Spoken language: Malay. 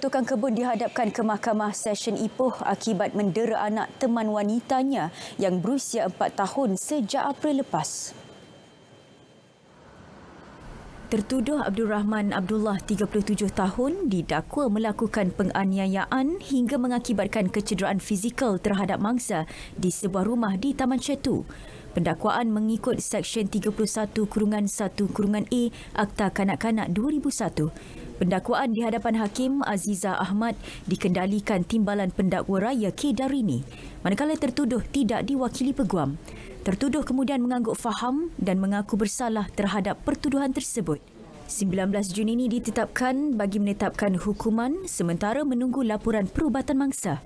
Tukang kebun dihadapkan ke mahkamah Session Ipoh akibat mendera anak teman wanitanya yang berusia 4 tahun sejak April lepas. Tertuduh Abdul Rahman Abdullah, 37 tahun, didakwa melakukan penganiayaan hingga mengakibatkan kecederaan fizikal terhadap mangsa di sebuah rumah di Taman Cetu. Pendakwaan mengikut Seksyen 31 Kurungan 1 Kurungan A Akta Kanak-Kanak 2001. Pendakwaan di hadapan Hakim Aziza Ahmad dikendalikan timbalan pendakwa raya K. Darini manakala tertuduh tidak diwakili peguam. Tertuduh kemudian mengangguk faham dan mengaku bersalah terhadap pertuduhan tersebut. 19 Jun ini ditetapkan bagi menetapkan hukuman sementara menunggu laporan perubatan mangsa.